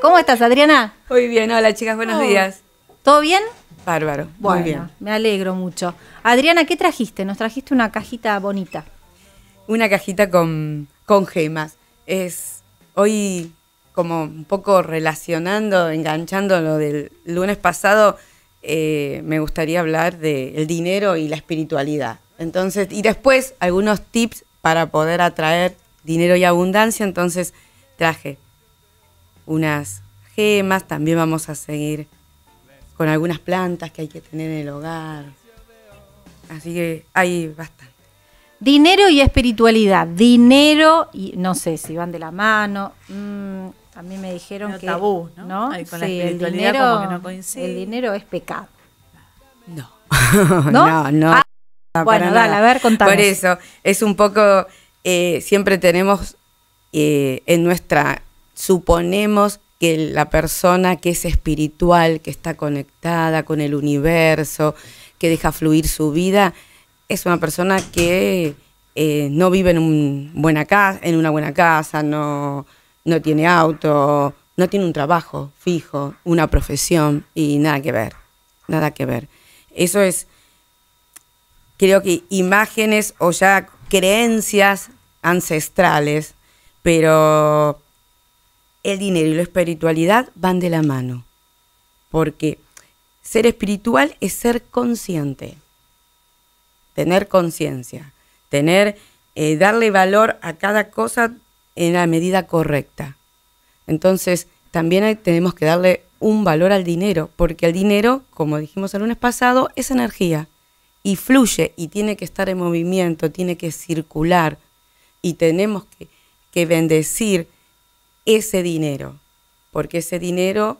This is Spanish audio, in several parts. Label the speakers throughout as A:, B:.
A: ¿Cómo estás, Adriana? Muy bien, hola chicas, buenos oh. días. ¿Todo bien?
B: Bárbaro. Muy bien.
A: me alegro mucho. Adriana, ¿qué trajiste? Nos trajiste una cajita bonita.
B: Una cajita con, con gemas. Es hoy como un poco relacionando, enganchando lo del lunes pasado, eh, me gustaría hablar del dinero y la espiritualidad. Entonces, y después algunos tips para poder atraer dinero y abundancia. Entonces, traje unas gemas, también vamos a seguir con algunas plantas que hay que tener en el hogar. Así que ahí bastante. Dinero
A: y espiritualidad. Dinero y no sé si van de la mano. también mm, me dijeron que tabú, ¿no? el dinero, no coincide. El dinero es pecado.
B: No. no, no. Ah, bueno, dale, a ver, contame. Por eso, es un poco, eh, siempre tenemos eh, en nuestra suponemos que la persona que es espiritual, que está conectada con el universo, que deja fluir su vida, es una persona que eh, no vive en, buena casa, en una buena casa, no, no tiene auto, no tiene un trabajo fijo, una profesión y nada que ver, nada que ver. Eso es, creo que imágenes o ya creencias ancestrales, pero el dinero y la espiritualidad van de la mano. Porque ser espiritual es ser consciente, tener conciencia, tener, eh, darle valor a cada cosa en la medida correcta. Entonces, también tenemos que darle un valor al dinero, porque el dinero, como dijimos el lunes pasado, es energía y fluye y tiene que estar en movimiento, tiene que circular y tenemos que bendecir ese dinero, porque ese dinero,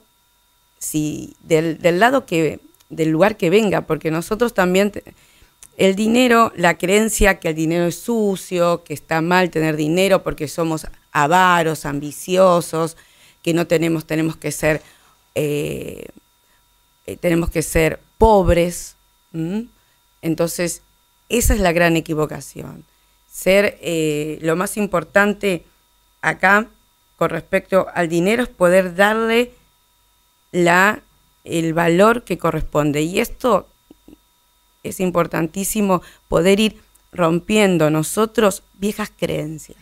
B: si del, del lado que, del lugar que venga, porque nosotros también, el dinero, la creencia que el dinero es sucio, que está mal tener dinero porque somos avaros, ambiciosos, que no tenemos, tenemos que ser, eh, tenemos que ser pobres. Entonces, esa es la gran equivocación. Ser eh, lo más importante acá con respecto al dinero es poder darle la, el valor que corresponde. Y esto es importantísimo, poder ir rompiendo nosotros viejas creencias.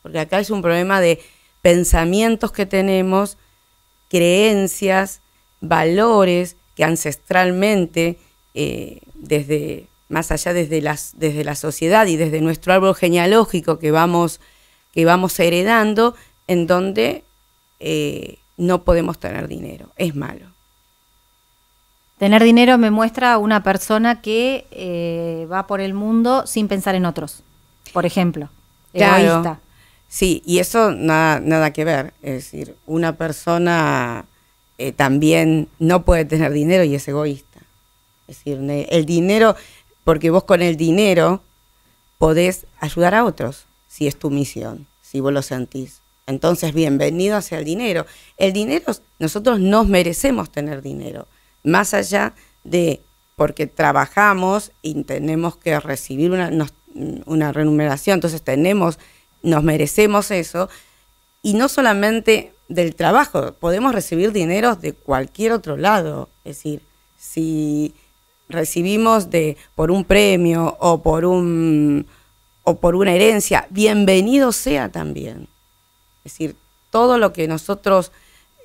B: Porque acá es un problema de pensamientos que tenemos, creencias, valores que ancestralmente, eh, desde más allá desde, las, desde la sociedad y desde nuestro árbol genealógico que vamos, que vamos heredando, en donde eh, no podemos tener dinero. Es malo. Tener dinero me
A: muestra a una persona que eh, va por el mundo sin pensar en otros, por ejemplo. Egoísta.
B: Sí, y eso nada, nada que ver. Es decir, una persona eh, también no puede tener dinero y es egoísta. Es decir, el dinero, porque vos con el dinero podés ayudar a otros, si es tu misión, si vos lo sentís. Entonces, bienvenido hacia el dinero. El dinero, nosotros nos merecemos tener dinero, más allá de porque trabajamos y tenemos que recibir una, una remuneración, entonces tenemos, nos merecemos eso, y no solamente del trabajo, podemos recibir dinero de cualquier otro lado, es decir, si recibimos de por un premio o por un o por una herencia, bienvenido sea también. Es decir, todo lo que nosotros,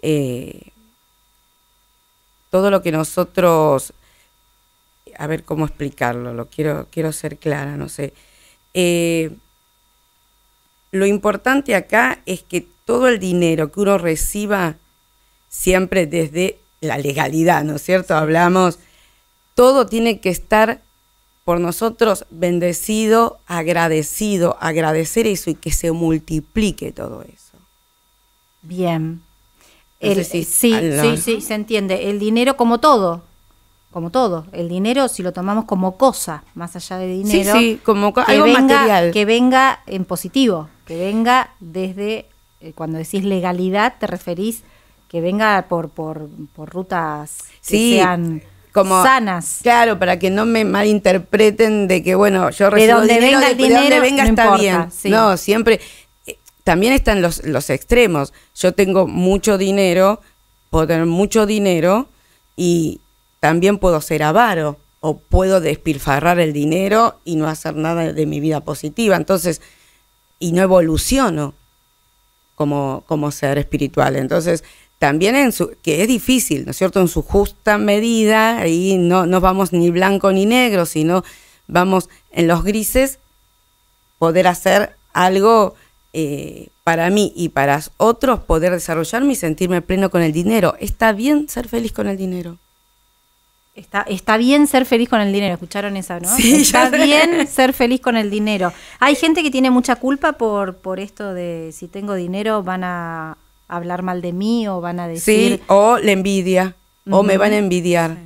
B: eh, todo lo que nosotros, a ver cómo explicarlo, lo quiero, quiero ser clara, no sé. Eh, lo importante acá es que todo el dinero que uno reciba siempre desde la legalidad, ¿no es cierto? Hablamos, todo tiene que estar por nosotros bendecido, agradecido, agradecer eso y que se multiplique todo eso. Bien. sí, sí, sí,
A: se entiende. El dinero como todo, como todo. El dinero, si lo tomamos como cosa, más allá de dinero, como que algo venga, Que venga en positivo, que venga desde, eh, cuando decís legalidad, te referís que venga por, por, por rutas que sean sanas.
B: Claro, para que no me malinterpreten de que, bueno, yo recibo el dinero, donde venga está bien. No, siempre también están los, extremos. Yo tengo mucho dinero, puedo tener mucho dinero y también puedo ser avaro o puedo despilfarrar el dinero y no hacer nada de mi vida positiva. Entonces, y no evoluciono como, como ser espiritual. Entonces, también en su, que es difícil, ¿no es cierto? En su justa medida, ahí no, no vamos ni blanco ni negro, sino vamos en los grises, poder hacer algo eh, para mí y para otros poder desarrollarme y sentirme pleno con el dinero. Está bien ser feliz con el dinero. Está, está
A: bien ser feliz con el dinero, escucharon esa, ¿no? está bien ser feliz con el dinero. Hay gente que tiene mucha culpa por, por esto de si tengo dinero van a hablar mal de mí o van a decir... Sí,
B: o la envidia, o me van a envidiar.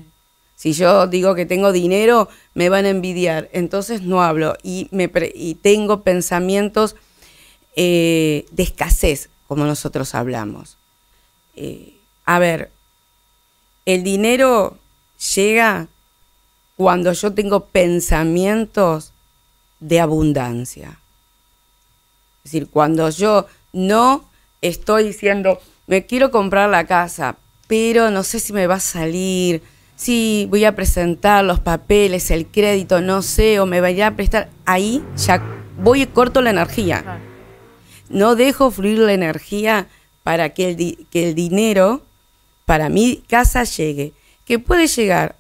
B: Si yo digo que tengo dinero, me van a envidiar, entonces no hablo y, me y tengo pensamientos eh, de escasez, como nosotros hablamos. Eh, a ver, el dinero llega cuando yo tengo pensamientos de abundancia. Es decir, cuando yo no estoy diciendo, me quiero comprar la casa, pero no sé si me va a salir, si voy a presentar los papeles, el crédito, no sé, o me vaya a prestar, ahí ya voy y corto la energía. No dejo fluir la energía para que el, que el dinero para mi casa llegue. Que puede llegar,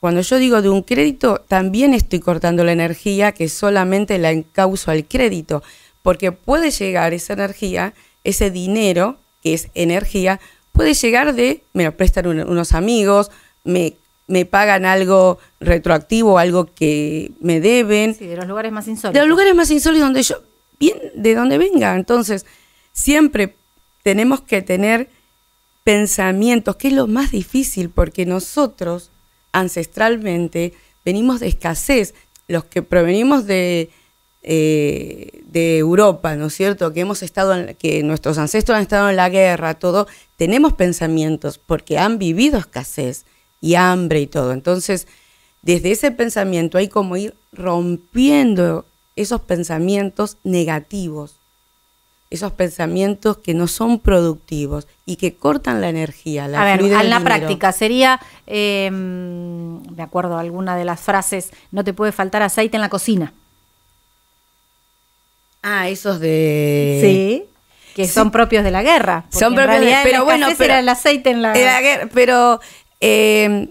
B: cuando yo digo de un crédito, también estoy cortando la energía que solamente la encauso al crédito, porque puede llegar esa energía, ese dinero, que es energía, puede llegar de, me lo prestan unos amigos, me me pagan algo retroactivo, algo que me deben. Sí,
A: de los lugares más insólitos. De los lugares más insólitos donde
B: yo bien de donde venga. Entonces, siempre tenemos que tener pensamientos, que es lo más difícil, porque nosotros ancestralmente venimos de escasez. Los que provenimos de, eh, de Europa, ¿no es cierto? Que hemos estado, en, que nuestros ancestros han estado en la guerra, todo, tenemos pensamientos porque han vivido escasez y hambre y todo. Entonces, desde ese pensamiento hay como ir rompiendo esos pensamientos negativos, esos pensamientos que no son productivos y que cortan la energía. La a ver, en la práctica
A: sería, eh, me acuerdo alguna de las frases, no te puede faltar aceite en la cocina.
B: Ah, esos de... Sí que son propios de la guerra. Son propios de la guerra. Pero bueno, pero, era el aceite en la, guerra. Pero em,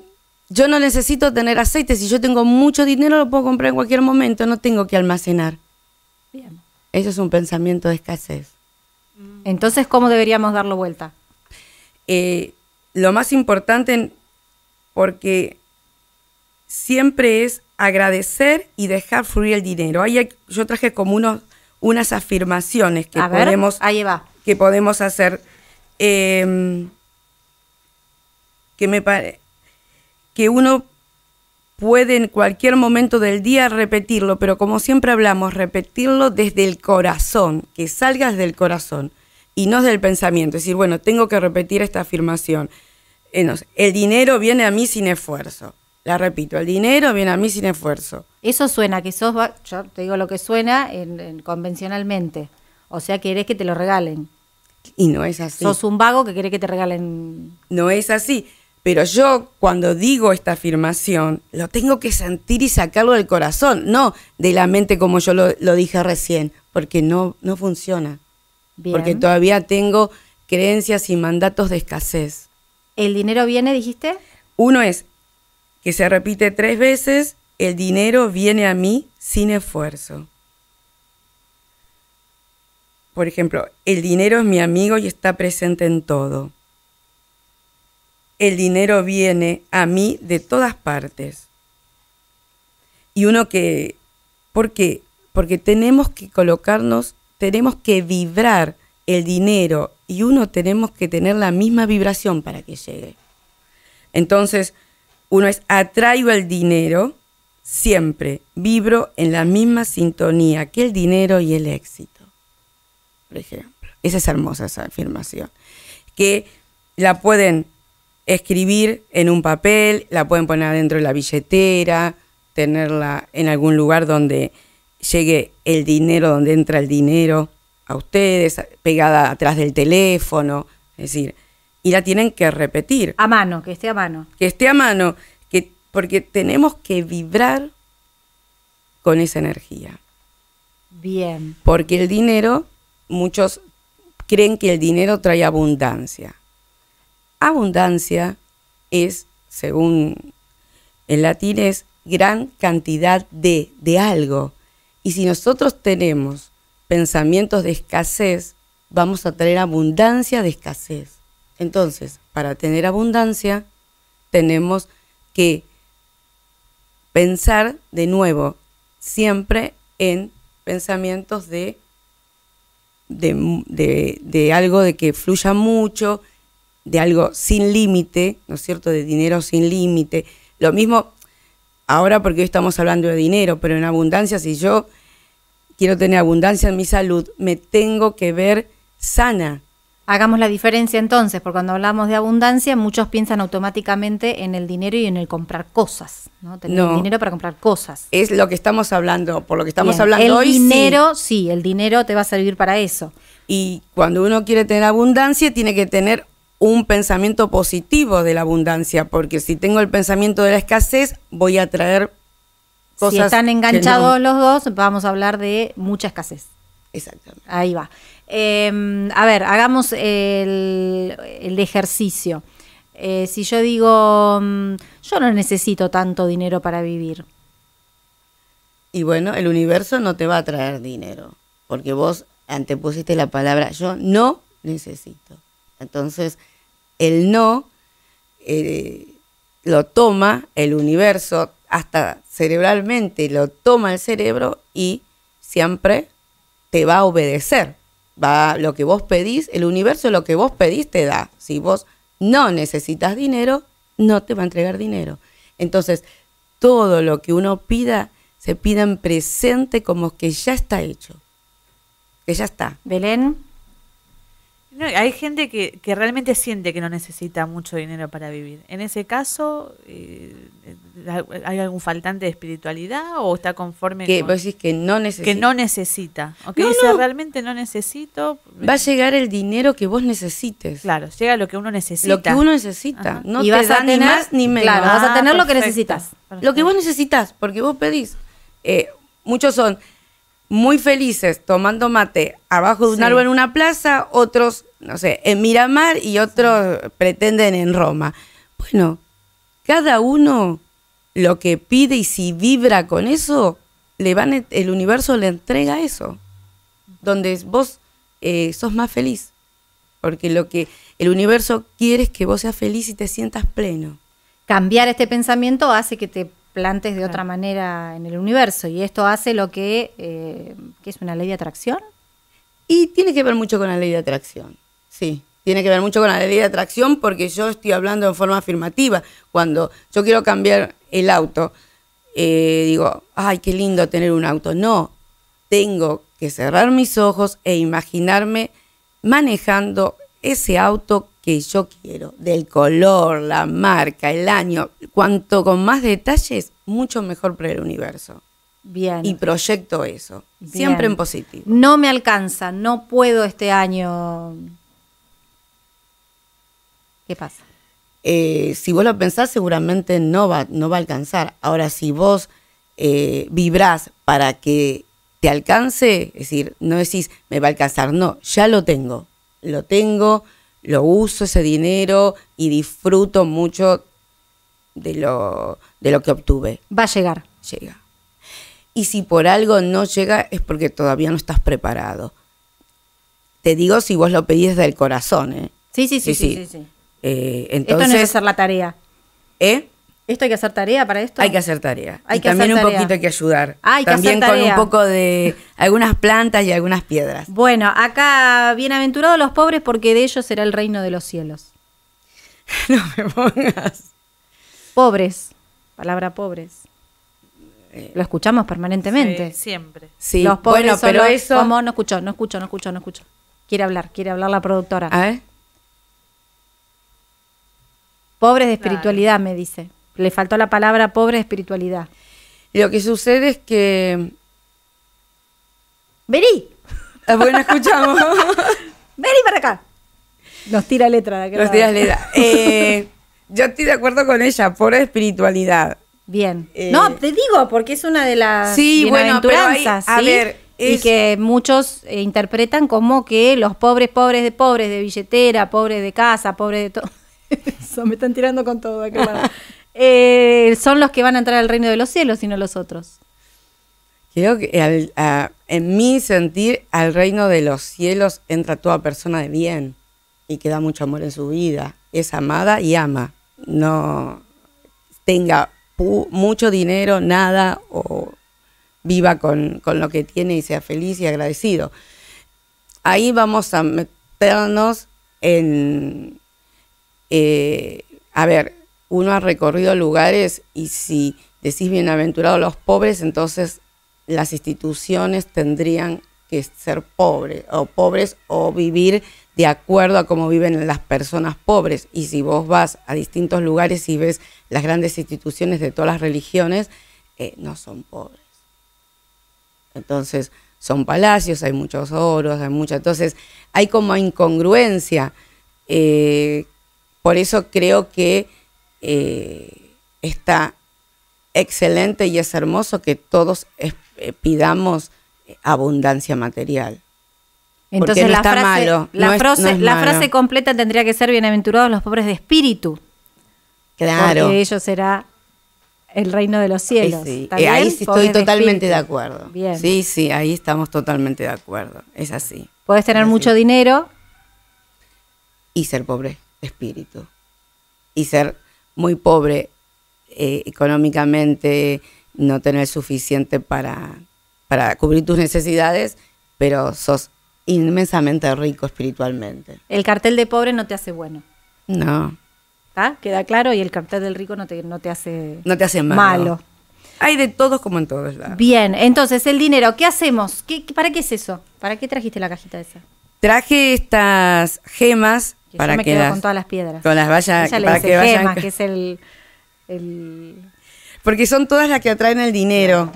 B: yo no necesito tener aceite. Si yo tengo mucho dinero, lo puedo comprar en cualquier momento. No tengo que almacenar. Bien. Eso es un pensamiento de escasez. Mm. Entonces, ¿cómo deberíamos darlo vuelta? Eh, lo más importante, porque siempre es agradecer y dejar fluir el dinero. Ahí yo traje como unos, unas afirmaciones que, podemos, que podemos hacer. Em, que me parece que uno puede en cualquier momento del día repetirlo, pero como siempre hablamos, repetirlo desde el corazón, que salgas del corazón y no del pensamiento. Es decir, bueno, tengo que repetir esta afirmación. Eh, el dinero viene a mí sin esfuerzo. La repito, el dinero viene a mí sin esfuerzo.
A: Eso suena, que sos, yo te digo lo que suena en, convencionalmente. O sea, querés que te lo regalen.
B: Y no es así. Sos
A: un vago que querés que te regalen.
B: No es así. Pero yo cuando digo esta afirmación, lo tengo que sentir y sacarlo del corazón, no de la mente como yo lo, dije recién, porque no, no funciona. Porque todavía tengo creencias y mandatos de escasez. ¿El dinero viene, dijiste? Uno es que se repite tres veces, el dinero viene a mí sin esfuerzo. Por ejemplo, el dinero es mi amigo y está presente en todo el dinero viene a mí de todas partes. Y uno que, ¿por qué? Porque tenemos que colocarnos, tenemos que vibrar el dinero y uno tenemos que tener la misma vibración para que llegue. Entonces, uno es atraigo el dinero, siempre vibro en la misma sintonía que el dinero y el éxito. Por ejemplo, esa es hermosa esa afirmación, que la pueden escribir en un papel, la pueden poner adentro de la billetera, tenerla en algún lugar donde llegue el dinero, donde entra el dinero a ustedes, pegada atrás del teléfono, es decir, y la tienen que repetir.
A: A mano, que esté a mano.
B: Que esté a mano, que, porque tenemos que vibrar con esa energía.
A: Bien.
B: Porque el dinero, muchos creen que el dinero trae abundancia abundancia es, según el latín, es gran cantidad de, de algo. Y si nosotros tenemos pensamientos de escasez, vamos a tener abundancia de escasez. Entonces, para tener abundancia, tenemos que pensar de nuevo siempre en pensamientos de, de, de, de algo de que fluya mucho, de algo sin límite, ¿no es cierto? De dinero sin límite. Lo mismo ahora porque hoy estamos hablando de dinero, pero en abundancia, si yo quiero tener abundancia en mi salud, me tengo que ver sana. Hagamos la diferencia entonces,
A: porque cuando hablamos de abundancia, muchos piensan automáticamente en el dinero y en el comprar cosas,
B: ¿no? Tener dinero para comprar cosas. Es lo que estamos hablando, por lo que estamos hablando hoy. El dinero, sí, el dinero te va a servir para eso. Y cuando uno quiere tener abundancia, tiene que tener un pensamiento positivo de la abundancia, porque si tengo el pensamiento de la escasez, voy a traer cosas. Si están enganchados los
A: dos, vamos a hablar de mucha escasez. Exactamente. Ahí va. Em, a ver, hagamos el, ejercicio. Eh, si yo digo, mm, yo no necesito tanto dinero para vivir.
B: Y bueno, el universo no te va a traer dinero, porque vos antepusiste la palabra yo no necesito. Entonces, el no eh, lo toma el universo, hasta cerebralmente, lo toma el cerebro y siempre te va a obedecer. Va, lo que vos pedís, el universo lo que vos pedís te da. Si vos no necesitas dinero, no te va a entregar dinero. Entonces, todo lo que uno pida, se pida en presente como que ya está hecho. Que ya está. Belén.
A: No, hay gente que, realmente
B: siente que no necesita mucho dinero para vivir. En ese caso, eh, ¿hay algún faltante de espiritualidad o está conforme que vos decís que no necesita? Que no necesita. O que dice, realmente no necesito. Va a llegar el dinero que vos necesites. Claro, llega lo que uno necesita. Lo que uno necesita. No y vas a tener, ni más ni menos. vas a tener lo que ah, necesitas. Lo que vos necesitas, porque vos pedís. Eh, muchos son muy felices tomando mate abajo de un árbol en una plaza, otros no sé, en Miramar y otros pretenden en Roma. Bueno, cada uno lo que pide y si vibra con eso, el universo le entrega eso, donde vos eh, sos más feliz, porque lo que el universo quiere es que vos seas feliz y te sientas pleno. Cambiar este pensamiento hace que te
A: plantes de otra manera en el universo y esto hace lo eh, que es una ley de
B: atracción. Y tiene que ver mucho con la ley de atracción. Sí, tiene que ver mucho con la ley de atracción porque yo estoy hablando en forma afirmativa. Cuando yo quiero cambiar el auto, eh, digo, ay, qué lindo tener un auto. No, tengo que cerrar mis ojos e imaginarme manejando ese auto que yo quiero, del color, la marca, el año. Cuanto con más detalles, mucho mejor para el universo. Bien. Y proyecto eso, siempre en positivo.
A: No me alcanza, no puedo este año ¿Qué pasa?
B: Eh, si vos lo pensás, seguramente no va, no va a alcanzar. Ahora, si vos eh, vibrás para que te alcance, es decir, no decís, me va a alcanzar, no, ya lo tengo, lo tengo, lo uso ese dinero y disfruto mucho de lo, de lo que obtuve. Va a llegar. Llega. Y si por algo no llega es porque todavía no estás preparado. Te digo si vos lo pedís del corazón, ¿eh? sí, sí. sí, sí. sí entonces, eh, esto no es hacer
A: la tarea. ¿Eh? ¿Esto hay que hacer tarea para esto? Hay que hacer
B: tarea. Hay que también un poquito hay que ayudar. también con un poco de algunas plantas y algunas piedras.
A: Bueno, acá, bienaventurados los pobres porque de ellos será el reino de los cielos. no me pongas. Pobres, palabra pobres. Eh. Lo escuchamos permanentemente. siempre. Sí. Los pobres bueno, pero eso... No escucho, no escucho, no escucho, no escucho. Quiere hablar, quiere hablar la productora. A ver. Pobres de espiritualidad, me dice. Le faltó la palabra pobre de espiritualidad. Lo que sucede es que. ¡Vení!
B: Ah, bueno, escuchamos. ¡Vení para acá!
A: Nos tira letra. De Nos tira letra.
B: Eh, yo estoy de acuerdo con ella, pobre de espiritualidad.
A: Bien. Eh, no, te digo, porque es una de las sí, bueno, a ver, y que muchos eh, interpretan como que los pobres, pobres de pobres, de billetera, pobres de casa, pobres de todo. Eso, me están tirando con todo eh, son los que van a entrar al reino de los cielos y no los otros.
B: Creo que en mi sentir, al reino de los cielos entra toda persona de bien y que da mucho amor en su vida. Es amada y ama. No tenga mucho dinero, nada, o viva con lo que tiene y sea feliz y agradecido. Ahí vamos a meternos en eh, a ver, uno ha recorrido lugares y si decís bienaventurados los pobres, entonces las instituciones tendrían que ser pobres o pobres o vivir de acuerdo a cómo viven las personas pobres. Y si vos vas a distintos lugares y ves las grandes instituciones de todas las religiones, eh, no son pobres. Entonces, son palacios, hay muchos oros, hay mucha... Entonces, hay como incongruencia eh, por eso creo que eh, está excelente y es hermoso que todos eh, pidamos eh, abundancia material. Entonces la, está frase, malo, la, frase,
A: completa tendría que ser bienaventurados los pobres de espíritu.
B: Claro. Porque
A: ellos será el reino de
B: los cielos. ahí sí estoy totalmente de, acuerdo. Sí, sí, ahí estamos totalmente de acuerdo. Es así.
A: Puedes tener mucho dinero.
B: Y ser pobre espíritu. Y ser muy pobre eh, económicamente, no tener suficiente para, para cubrir tus necesidades, pero sos inmensamente rico espiritualmente.
A: El cartel de pobre no te hace bueno. No. ¿Está? Queda claro y el cartel del rico no te, no te hace... No te hace malo.
B: Hay de todos como en todos
A: Bien, entonces el dinero, ¿qué hacemos? ¿Qué, ¿Para qué es eso? ¿Para qué trajiste la cajita esa?
B: Traje estas gemas yo me quedo con todas las piedras. Con las vallas. Ella para le que es el, Porque son todas las que atraen el dinero.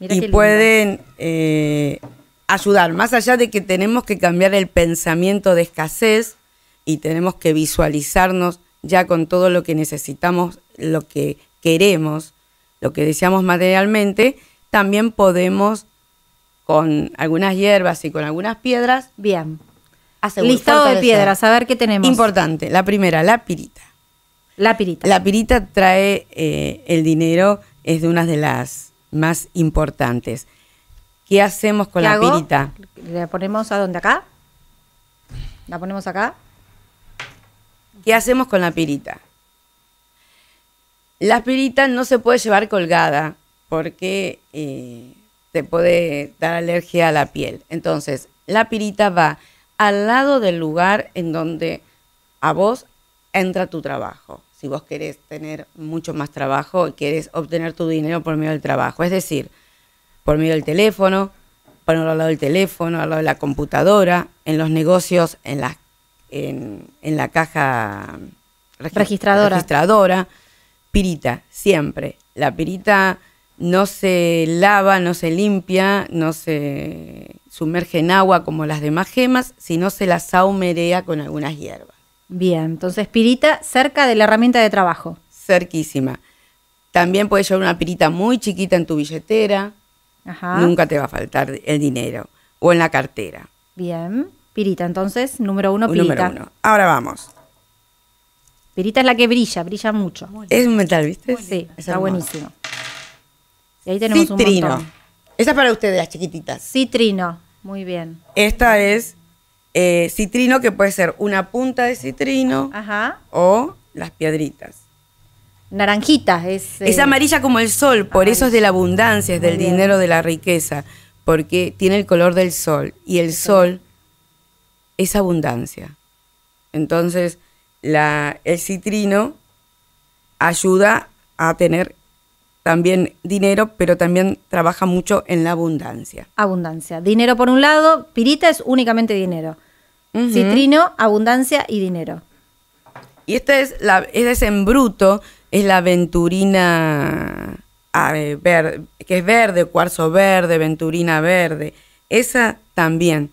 B: y pueden eh, ayudar. Más allá de que tenemos que cambiar el pensamiento de escasez y tenemos que visualizarnos ya con todo lo que necesitamos, lo que queremos, lo que deseamos materialmente, también podemos con algunas hierbas y con algunas
A: piedras, bien, Listado de piedras,
B: a ver qué tenemos. Importante, la primera, la pirita. La pirita. La pirita trae eh, el dinero, es de una de las más importantes. ¿Qué hacemos con la pirita?
A: ¿La ponemos a dónde? ¿Acá? ¿La ponemos acá?
B: ¿Qué hacemos con la pirita? La pirita no se puede llevar colgada porque eh, te puede dar alergia a la piel. Entonces, la pirita va al lado del lugar en donde a vos entra tu trabajo. Si vos querés tener mucho más trabajo y querés obtener tu dinero por medio del trabajo, es decir, por medio del teléfono, por al lado del teléfono, al lado de la computadora, en los negocios, en la, en, la caja registradora. registradora. Pirita, siempre. La pirita no se lava, no se limpia, no se sumerge en agua como las demás gemas, sino se las saumerea con algunas hierbas. Bien, entonces pirita cerca de la herramienta de trabajo. Cerquísima. También puedes llevar una pirita muy chiquita en tu billetera.
A: Ajá. Nunca
B: te va a faltar el dinero. O en la cartera.
A: Bien. Pirita, entonces, número uno, pirita. Número uno.
B: Ahora vamos.
A: Pirita es la que brilla, brilla mucho. Es un metal, ¿viste? Sí, está buenísimo
B: ahí tenemos Citrino. un es para ustedes, las chiquititas.
A: Citrino, muy bien.
B: Esta es eh, citrino, que puede ser una punta de citrino o las piedritas.
A: Naranjita es... es eh, amarilla
B: como el sol, por eso es de la abundancia, es del dinero, de la riqueza, porque tiene el color del sol y el sol es abundancia. Entonces, la, el citrino ayuda a tener también dinero, pero también trabaja mucho en la abundancia.
A: Abundancia. Dinero por un lado, pirita es únicamente dinero. Citrino, abundancia y dinero.
B: Y esta es la, es en bruto, es la aventurina que es verde, cuarzo verde, venturina verde. Esa también.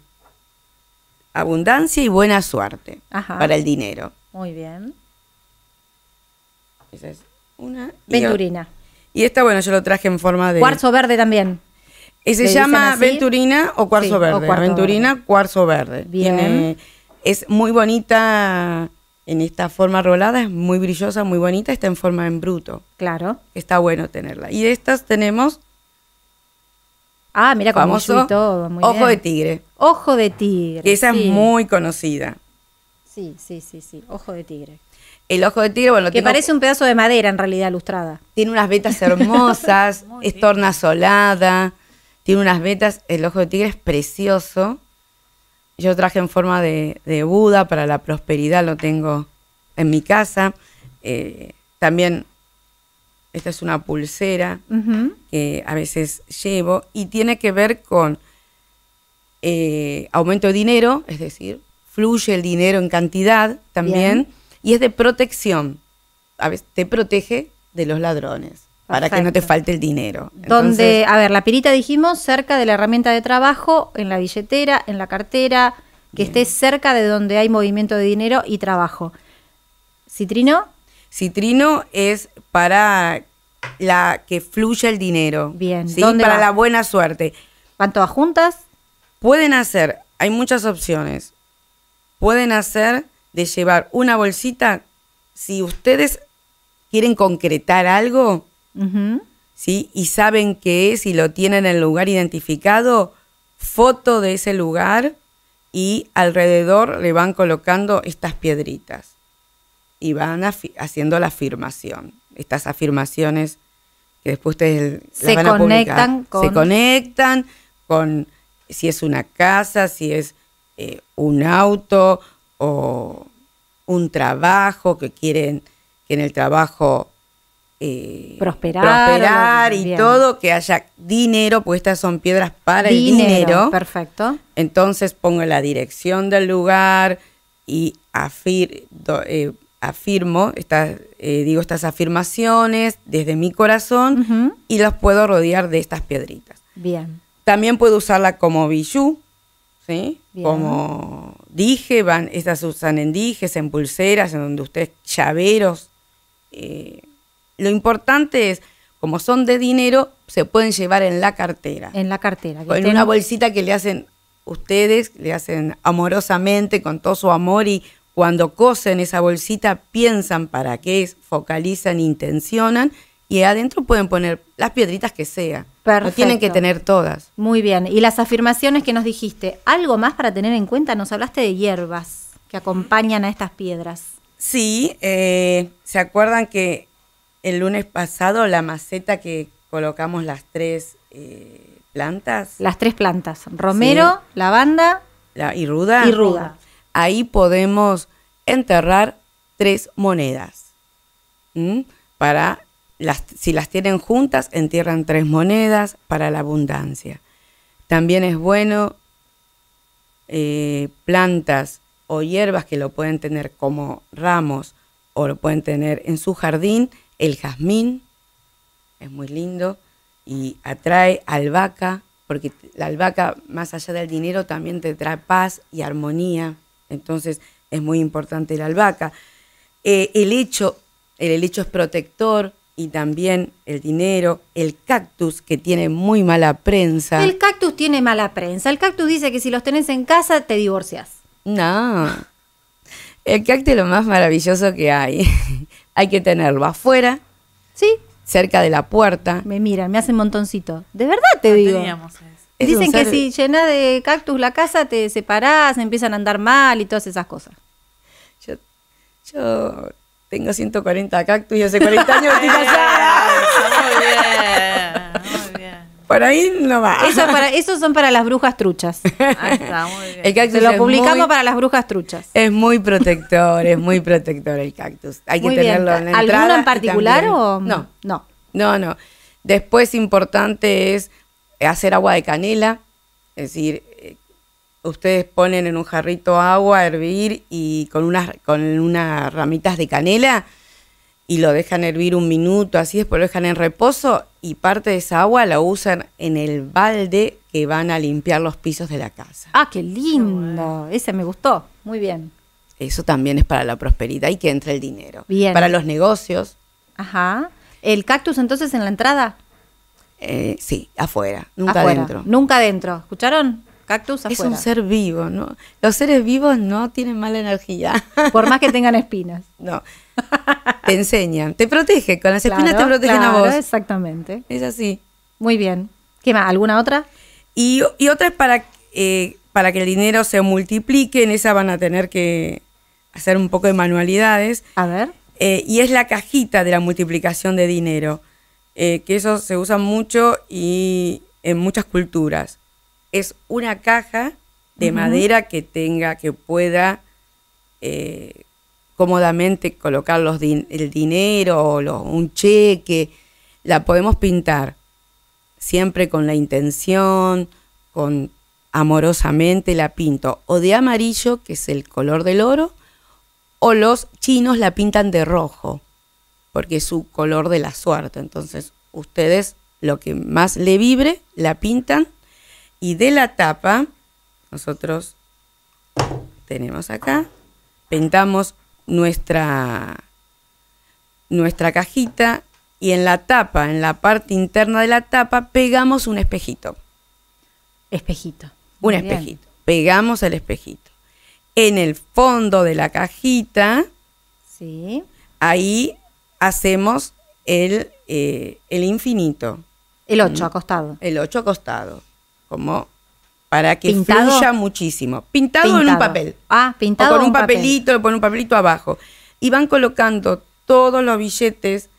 B: Abundancia y buena suerte para el dinero.
A: Muy bien. Esa es una. Venturina.
B: Y esta, bueno, yo lo traje en forma de. Cuarzo
A: verde también.
B: Eh, se llama Venturina o Cuarzo Verde. Venturina, verde. Cuarzo Verde. Bien. es muy bonita en esta forma rolada, es muy brillosa, muy bonita, está en forma en bruto. Claro. Está bueno tenerla. Y de estas tenemos. Ah, mira, cómo todo. ojo de tigre.
A: Ojo de tigre. Esa es muy
B: conocida. Sí, sí, sí, sí. Ojo de tigre. El ojo de tigre, bueno, que parece un pedazo de madera en realidad lustrada. Tiene unas vetas hermosas, es tornasolada, tiene unas vetas, el ojo de tigre es precioso. Yo traje en forma de, Buda para la prosperidad, lo tengo en mi casa. Eh, también esta es una pulsera que a veces llevo y tiene que ver con eh, aumento de dinero, es decir, fluye el dinero en cantidad también, y es de protección. A veces te protege de los ladrones. para que no te falte el dinero. Donde, a
A: ver, la pirita dijimos cerca de la herramienta de trabajo, en la billetera, en la cartera, que esté cerca de donde hay movimiento de dinero y trabajo.
B: ¿Citrino? Citrino es para la que fluya el dinero. Bien. para la buena suerte. ¿Van a juntas? Pueden hacer, hay muchas opciones pueden hacer de llevar una bolsita, si ustedes quieren concretar algo, ¿sí? Y saben qué es y lo tienen en el lugar identificado, foto de ese lugar y alrededor le van colocando estas piedritas y van haciendo la afirmación, estas afirmaciones que después ustedes se a conectan Con... se conectan con si es una casa, si es eh, un auto o un trabajo, que quieren que en el trabajo eh, prosperar, y todo, que haya dinero, pues estas son piedras para el dinero. Perfecto. Entonces pongo la dirección del lugar y eh, afirmo, estas, digo estas afirmaciones desde mi corazón y las puedo rodear de estas piedritas. Bien. También puedo usarla como bijú, como dije, van, estas usan en dijes, en pulseras, en donde ustedes chaveros. Eh, lo importante es, como son de dinero, se pueden llevar en la cartera.
A: En la cartera. Que en una
B: bolsita que le hacen ustedes, le hacen amorosamente, con todo su amor y cuando cosen esa bolsita piensan para qué es, focalizan, intencionan y adentro pueden poner las piedritas que sea. Perfecto. tienen que tener todas.
A: Muy bien. Y las afirmaciones que nos dijiste, algo más para tener en cuenta, nos hablaste de hierbas que acompañan a estas piedras.
B: Sí, eh, ¿se acuerdan que el lunes pasado la maceta que colocamos las tres eh, plantas? Las tres plantas, romero, lavanda y ruda. Y ruda. Ahí podemos enterrar tres monedas para si las tienen juntas, entierran tres monedas para la abundancia. También es bueno eh, plantas o hierbas que lo pueden tener como ramos o lo pueden tener en su jardín. El jazmín es muy lindo y atrae albahaca, porque la albahaca, más allá del dinero, también te trae paz y armonía. Entonces es muy importante la albahaca. Eh, el hecho, el hecho es protector, y también el dinero, el cactus que tiene muy mala prensa. El cactus tiene mala prensa. El cactus dice que si los
A: tenés en casa te divorcias.
B: No. El cactus es lo más maravilloso que hay. hay que tenerlo afuera. Sí. Cerca de la puerta. Me mira me hacen montoncito. De verdad te digo. Dicen que si
A: llenas de cactus la casa te separás, empiezan a andar mal y todas esas cosas.
B: yo tengo 140 cactus y hace 40 años estoy casada. Muy bien, muy bien. Por ahí no va. esos son para las brujas truchas. Ahí
A: está, muy bien. Se lo publicamos para las brujas truchas.
B: Es muy protector, es muy protector el cactus. Hay que tenerlo en la entrada. ¿Alguno en particular o...? No. No. No, no. Después importante es hacer agua de canela, es decir, eh, ustedes ponen en un jarrito agua a hervir y con unas, con unas ramitas de canela y lo dejan hervir un minuto, así después lo dejan en reposo y parte de esa agua la usan en el balde que van a limpiar los pisos de la casa. Ah,
A: qué lindo, ese me gustó, muy bien.
B: Eso también es para la prosperidad y que entre el dinero. Bien. Para los
A: negocios. Ajá. ¿El cactus entonces en la entrada?
B: Eh, sí, afuera, nunca adentro.
A: Nunca adentro, ¿escucharon? Es un ser
B: vivo, ¿no? Los seres vivos no tienen mala energía. Por más que tengan espinas. No. Te enseñan, te protege, con las espinas te protegen a vos. Exactamente. Es así.
A: Muy bien. ¿Qué más? ¿Alguna otra?
B: Y, otra es eh, para, que el dinero se multiplique, en esa van a tener que hacer un poco de manualidades. A ver. Eh, y es la cajita de la multiplicación de dinero, eh, que eso se usa mucho y en muchas culturas es una caja
A: de madera
B: que tenga, que pueda eh, cómodamente colocar el dinero o un cheque. La podemos pintar siempre con la intención, con amorosamente la pinto o de amarillo, que es el color del oro, o los chinos la pintan de rojo, porque es su color de la suerte. Entonces, ustedes lo que más le vibre, la pintan y de la tapa, nosotros tenemos acá, pintamos nuestra, nuestra cajita y en la tapa, en la parte interna de la tapa, pegamos un espejito. Espejito. Un espejito. Pegamos el espejito. En el fondo de la cajita, sí. ahí hacemos el, eh, el infinito. El 8 mm. acostado. El 8 acostado como para que fluya muchísimo. Pintado, en un papel. Ah, pintado. O con un, papelito, le ponen un papelito abajo. Y van colocando todos los billetes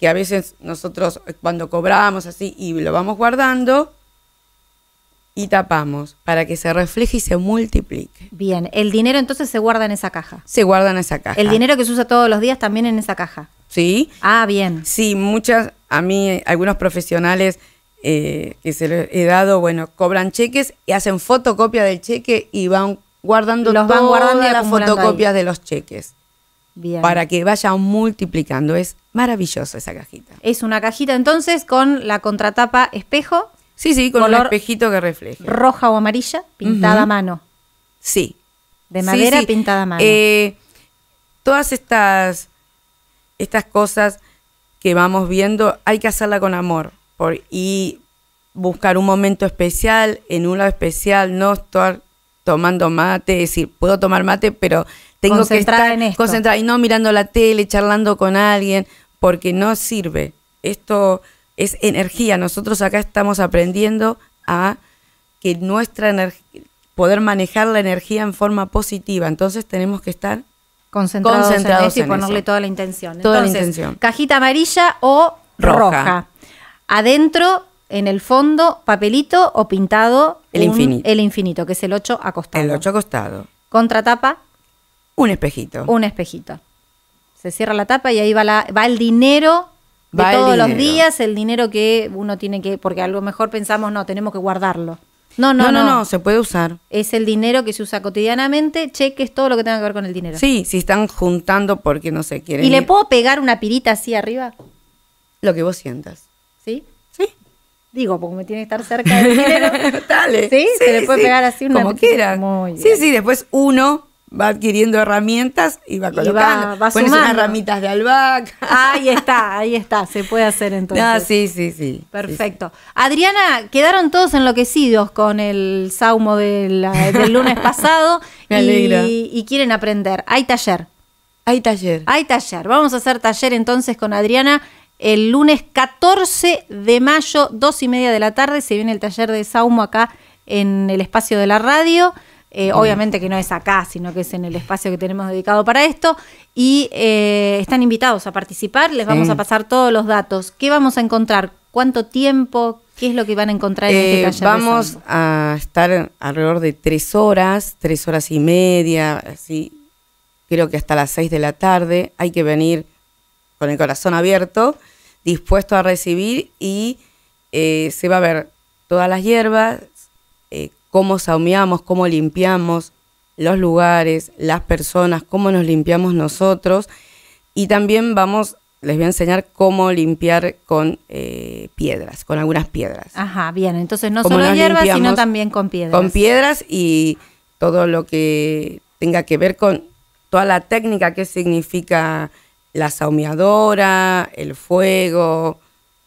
B: que a veces nosotros eh, cuando cobramos así y lo vamos guardando y tapamos para que se refleje y se multiplique.
A: Bien, el dinero entonces se guarda en esa caja.
B: Se guarda en esa caja. El dinero
A: que se usa todos los días también en esa caja.
B: Sí. Ah, bien. Sí, muchas, a mí, algunos profesionales eh, que se les he dado, bueno, cobran cheques y hacen fotocopia del cheque y van guardando los van guardando las fotocopias de los cheques. Para que vayan multiplicando. Es maravillosa esa cajita.
A: Es una cajita entonces con la contratapa espejo. Sí, sí, con un espejito que refleja Roja o amarilla, pintada a mano.
B: Sí. De madera pintada a mano. Eh, todas estas, estas cosas que vamos viendo hay que hacerla con amor y buscar un momento especial, en un lado especial, no estar tomando mate, es decir, puedo tomar mate, pero tengo que estar en concentrada y no mirando la tele, charlando con alguien, porque no sirve. Esto es energía. Nosotros acá estamos aprendiendo a que nuestra energía, poder manejar la energía en forma positiva. Entonces tenemos que estar concentrados, eso y ponerle toda
A: la intención. Toda la intención.
B: Cajita amarilla o roja
A: adentro, en el fondo, papelito o pintado. El infinito. El infinito, que es el 8
B: acostado. El 8 acostado.
A: Contratapa.
B: Un espejito. Un
A: espejito. Se cierra la tapa y ahí va, la, va el dinero
B: de todos los días,
A: el dinero que uno tiene que, porque a lo mejor pensamos, no, tenemos que guardarlo.
B: No no, no, no, se puede usar.
A: Es el dinero que se usa cotidianamente, cheques, todo lo que tenga que ver con el dinero.
B: Sí, si están juntando porque no se quieren. ¿Y le
A: puedo pegar una pirita así arriba?
B: Lo que vos sientas. ¿sí? Sí. Digo, porque me tiene que estar cerca del dinero. Dale. ¿Sí? Se le puede pegar así una Como quiera. Sí, sí, después uno va adquiriendo herramientas y va colocando. Y Pones unas
A: ramitas de albahaca. Ahí está, ahí está, se puede hacer entonces. Ah, sí,
B: sí, sí. Perfecto.
A: Adriana, quedaron todos enloquecidos con el saumo del lunes pasado y, y quieren aprender. Hay taller. Hay taller. Hay taller. Vamos a hacer taller entonces con Adriana el lunes 14 de mayo, dos y media de la tarde, se viene el taller de Saumo acá en el espacio de la radio. Eh, obviamente que no es acá, sino que es en el espacio que tenemos dedicado para esto. Y eh, están invitados a participar, les vamos a pasar todos los datos. ¿Qué vamos a encontrar? ¿Cuánto tiempo? ¿Qué es lo que van a encontrar en este eh, taller? Vamos
B: a estar alrededor de tres horas, tres horas y media, así. Creo que hasta las seis de la tarde. Hay que venir con el corazón abierto, dispuesto a recibir y eh, se va a ver todas las hierbas, eh, cómo saumeamos, cómo limpiamos los lugares, las personas, cómo nos limpiamos nosotros y también vamos les voy a enseñar cómo limpiar con eh, piedras, con algunas piedras.
A: Ajá, bien, entonces no solo hierbas, sino también con piedras. Con
B: piedras y todo lo que tenga que ver con toda la técnica que significa la saumeadora, el fuego,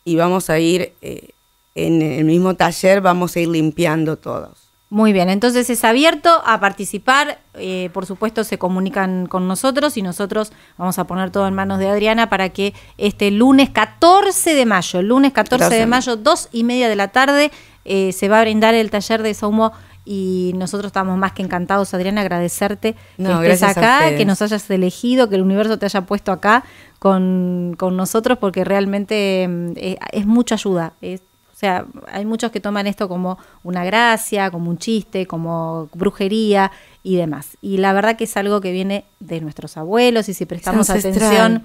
B: y vamos a ir eh, en el mismo taller, vamos a ir limpiando todos.
A: Muy bien, entonces es abierto a participar, eh, por supuesto se comunican con nosotros y nosotros vamos a poner todo en manos de Adriana para que este lunes 14 de mayo, el lunes 14 de mayo, dos y media de la tarde, eh, se va a brindar el taller de saumo y nosotros estamos más que encantados, Adriana, agradecerte que estés acá, que nos hayas elegido, que el universo te haya puesto acá con, nosotros, porque realmente mm, eh, es mucha ayuda. o sea, hay muchos que toman esto como una gracia, como un chiste, como brujería y demás. Y la verdad que es algo que viene de nuestros abuelos y si prestamos atención,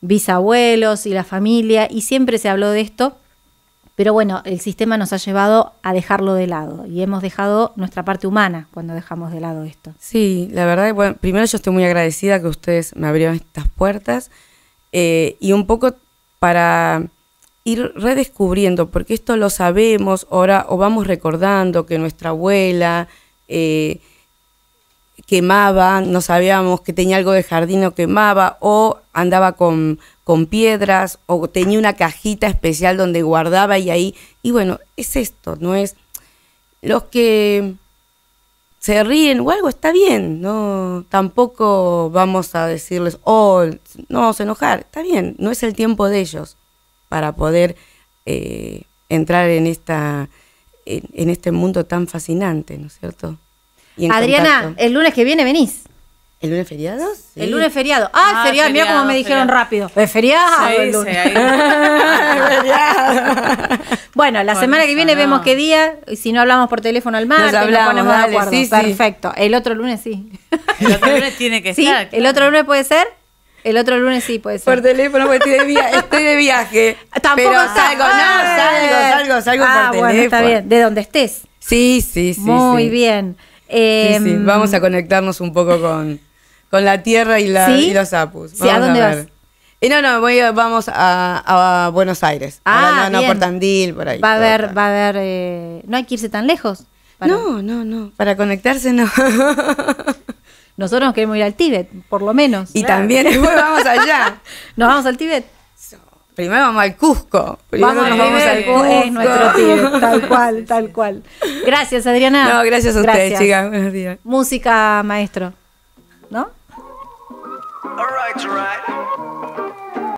A: bisabuelos y la familia, y siempre se habló de esto pero bueno, el sistema nos ha llevado a dejarlo de lado y hemos dejado nuestra parte humana cuando dejamos de lado esto.
B: Sí, la verdad, bueno, primero yo estoy muy agradecida que ustedes me abrieron estas puertas eh, y un poco para ir redescubriendo, porque esto lo sabemos ahora o vamos recordando que nuestra abuela eh, quemaba, no sabíamos que tenía algo de jardín o quemaba o andaba con con piedras o tenía una cajita especial donde guardaba y ahí. Y bueno, es esto, no es. Los que se ríen o algo está bien, no tampoco vamos a decirles, oh, no vamos a enojar, está bien, no es el tiempo de ellos para poder eh, entrar en esta en, este mundo tan fascinante, ¿no es cierto? Adriana,
A: el lunes que viene venís.
B: ¿El lunes feriado? El lunes feriado. Ah, el ah, feriado. Mira como me dijeron rápido.
A: Es feriado. Sí, el lunes. bueno, la semana que viene vemos qué día. Si no hablamos por teléfono al martes, nos, ponemos de acuerdo. Perfecto. El otro lunes sí.
B: El otro lunes tiene que ser. El
A: otro lunes puede ser. El otro lunes sí puede ser. Por
B: teléfono, porque estoy de, estoy de viaje. Tampoco salgo, no, salgo, salgo, salgo ah, por bueno, Está bien,
A: de donde estés. Sí, sí, sí. Muy bien. sí, sí. Em,
B: vamos a conectarnos un poco con, con la tierra y, la, y los sapos. Sí, ¿a dónde vas? no, no, vamos a, Buenos Aires. Ah, no, por Tandil, por ahí. Va a haber,
A: va a haber, eh, no hay que irse tan lejos. Para... No, no, no,
B: para conectarse no.
A: Nosotros nos queremos ir al Tíbet, por lo menos. Y también después vamos allá. ¿Nos vamos al Tíbet?
B: Primero vamos al Cusco. Primero vamos, nos vamos al Cusco. Es nuestro Tíbet, tal cual,
A: tal cual. Gracias, Adriana. No, gracias a ustedes, chicas. Buenos días. Música, maestro. ¿No? Alright, alright.